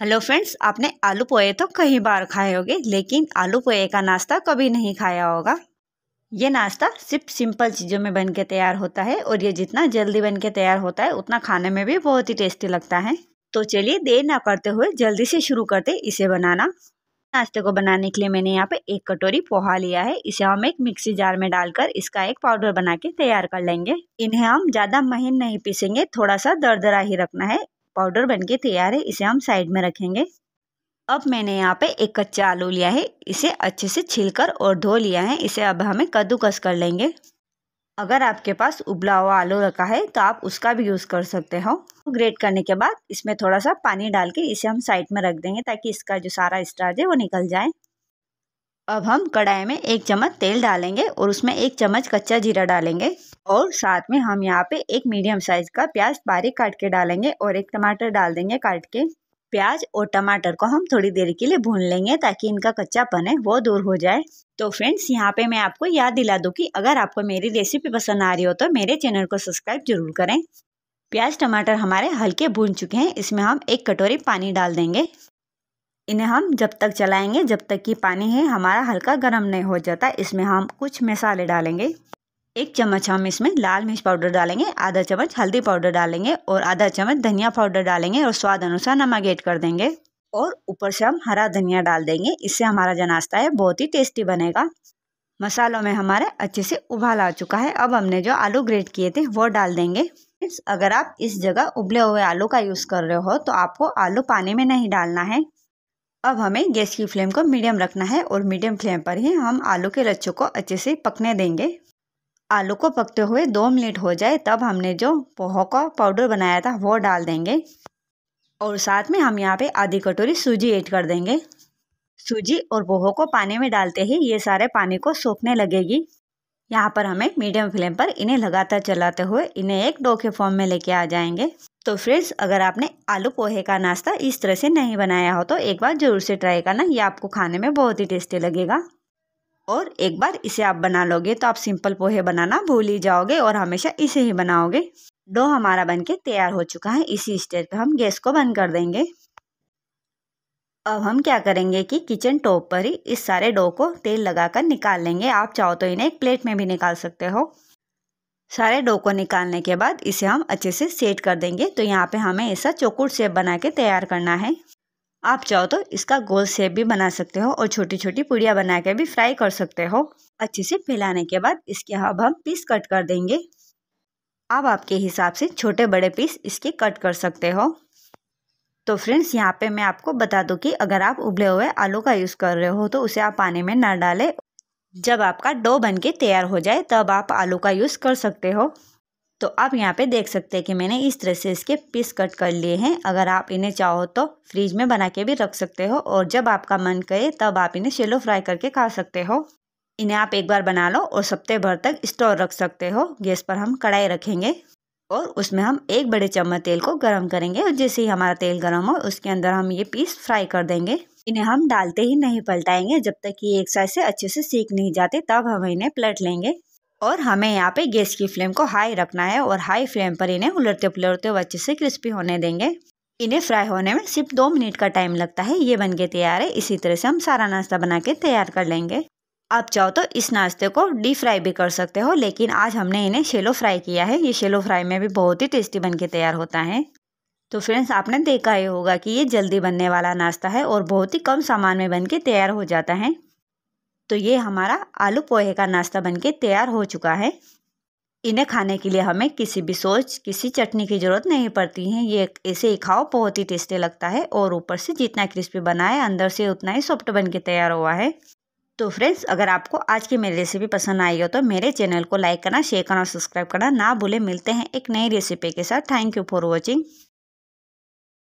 hello friends आपने आलू पोए तो कई बार खाए होंगे लेकिन आलू पोए का नाश्ता कभी नहीं खाया होगा ये नाश्ता सिर्फ सिंपल चीज़ों में बन के तैयार होता है और ये जितना जल्दी बन के तैयार होता है उतना खाने में भी बहुत ही टेस्टी लगता है तो चलिए देर ना करते हुए जल्दी से शुरू करते इसे बनाना नाश्ते को बनाने के लिए मैंने यहाँ पे एक कटोरी पोहा लिया है इसे हम एक मिक्सी जार में डालकर इसका एक पाउडर बना के तैयार कर लेंगे इन्हें हम ज़्यादा महीन नहीं पीसेंगे थोड़ा सा दरदरा ही रखना है पाउडर बनके तैयार है इसे हम साइड में रखेंगे अब मैंने यहाँ पे एक कच्चा आलू लिया है इसे अच्छे से छिलकर और धो लिया है इसे अब हमें कद्दूकस कर लेंगे अगर आपके पास उबला हुआ आलू रखा है तो आप उसका भी यूज़ कर सकते हो तो ग्रेट करने के बाद इसमें थोड़ा सा पानी डाल के इसे हम साइड में रख देंगे ताकि इसका जो सारा स्टार्च है वो निकल जाए अब हम कढ़ाई में एक चम्मच तेल डालेंगे और उसमें एक चम्मच कच्चा जीरा डालेंगे और साथ में हम यहाँ पे एक मीडियम साइज का प्याज बारीक काट के डालेंगे और एक टमाटर डाल देंगे काट के प्याज और टमाटर को हम थोड़ी देर के लिए भून लेंगे ताकि इनका कच्चापन है वो दूर हो जाए तो फ्रेंड्स यहाँ पे मैं आपको याद दिला दूँ कि अगर आपको मेरी रेसिपी पसंद आ रही हो तो मेरे चैनल को सब्सक्राइब जरूर करें प्याज टमाटर हमारे हल्के भून चुके हैं इसमें हम एक कटोरी पानी डाल देंगे इन्हें हम जब तक चलाएंगे जब तक कि पानी है हमारा हल्का गर्म नहीं हो जाता इसमें हम कुछ मसाले डालेंगे एक चम्मच हम इसमें लाल मिर्च पाउडर डालेंगे आधा चम्मच हल्दी पाउडर डालेंगे और आधा चम्मच धनिया पाउडर डालेंगे और स्वाद अनुसार नमक ऐड कर देंगे और ऊपर से हम हरा धनिया डाल देंगे इससे हमारा जो नाश्ता है बहुत ही टेस्टी बनेगा मसालों में हमारे अच्छे से उबाल आ चुका है अब हमने जो आलू ग्रेट किए थे वो डाल देंगे अगर आप इस जगह उबले हुए आलू का यूज़ कर रहे हो तो आपको आलू पानी में नहीं डालना है अब हमें गैस की फ्लेम को मीडियम रखना है और मीडियम फ्लेम पर ही हम आलू के लच्छों को अच्छे से पकने देंगे आलू को पकते हुए दो मिनट हो जाए तब हमने जो पोहो का पाउडर बनाया था वो डाल देंगे और साथ में हम यहाँ पे आधी कटोरी सूजी ऐड कर देंगे सूजी और पोहो को पानी में डालते ही ये सारे पानी को सूखने लगेगी यहाँ पर हमें मीडियम फ्लेम पर इन्हें लगातार चलाते हुए इन्हें एक डो के फॉर्म में लेके आ जाएंगे तो फ्रेंड्स अगर आपने आलू पोहे का नाश्ता इस तरह से नहीं बनाया हो तो एक बार ज़रूर से ट्राई करना ये आपको खाने में बहुत ही टेस्टी लगेगा और एक बार इसे आप बना लोगे तो आप सिंपल पोहे बनाना भूल ही जाओगे और हमेशा इसे ही बनाओगे डो हमारा बनके तैयार हो चुका है इसी स्टेज पर हम गैस को बंद कर देंगे अब हम क्या करेंगे कि किचन टॉप पर ही इस सारे डो को तेल लगाकर निकाल लेंगे आप चाहो तो इन्हें एक प्लेट में भी निकाल सकते हो सारे डो को निकालने के बाद इसे हम अच्छे से सेट कर देंगे तो यहाँ पे हमें ऐसा चौकुट शेप बना के तैयार करना है आप चाहो तो इसका गोल शेप भी बना सकते हो और छोटी छोटी पुड़िया बना के भी फ्राई कर सकते हो अच्छे से फैलाने के बाद इसके अब हम पीस कट कर देंगे आप आपके हिसाब से छोटे बड़े पीस इसके कट कर सकते हो तो फ्रेंड्स यहाँ पे मैं आपको बता दूँ कि अगर आप उबले हुए आलू का यूज़ कर रहे हो तो उसे आप पानी में ना डालें जब आपका डो बन के तैयार हो जाए तब आप आलू का यूज़ कर सकते हो तो आप यहाँ पे देख सकते हैं कि मैंने इस तरह से इसके पीस कट कर लिए हैं अगर आप इन्हें चाहो तो फ्रिज में बना के भी रख सकते हो और जब आपका मन करे तब आप इन्हें शेलो फ्राई करके खा सकते हो इन्हें आप एक बार बना लो और सप्ते भर तक स्टोर रख सकते हो गैस पर हम कढ़ाई रखेंगे और उसमें हम एक बड़े चम्मच तेल को गरम करेंगे और जैसे ही हमारा तेल गरम हो उसके अंदर हम ये पीस फ्राई कर देंगे इन्हें हम डालते ही नहीं पलटाएंगे जब तक ये एक साइड से अच्छे से सीख नहीं जाते तब हम इन्हें पलट लेंगे और हमें यहाँ पे गैस की फ्लेम को हाई रखना है और हाई फ्लेम पर इन्हें उलटते पलटते हुए अच्छे से क्रिस्पी होने देंगे इन्हें फ्राई होने में सिर्फ दो मिनट का टाइम लगता है ये बन के तैयार है इसी तरह से हम सारा नाश्ता बना के तैयार कर लेंगे आप चाहो तो इस नाश्ते को डीप फ्राई भी कर सकते हो लेकिन आज हमने इन्हें शेलो फ्राई किया है ये शेलो फ्राई में भी बहुत ही टेस्टी बन के तैयार होता है तो फ्रेंड्स आपने देखा ही होगा कि ये जल्दी बनने वाला नाश्ता है और बहुत ही कम सामान में बन के तैयार हो जाता है तो ये हमारा आलू पोहे का नाश्ता बन के तैयार हो चुका है इन्हें खाने के लिए हमें किसी भी सोच किसी चटनी की ज़रूरत नहीं पड़ती है ये ऐसे ही खाओ बहुत ही टेस्टी लगता है और ऊपर से जितना क्रिस्पी बना है अंदर से उतना ही सॉफ्ट बन के तैयार हुआ है तो फ्रेंड्स अगर आपको आज की मेरी रेसिपी पसंद आई हो तो मेरे चैनल को लाइक करना शेयर करना और सब्सक्राइब करना ना भूले मिलते हैं एक नई रेसिपी के साथ थैंक यू फॉर वॉचिंग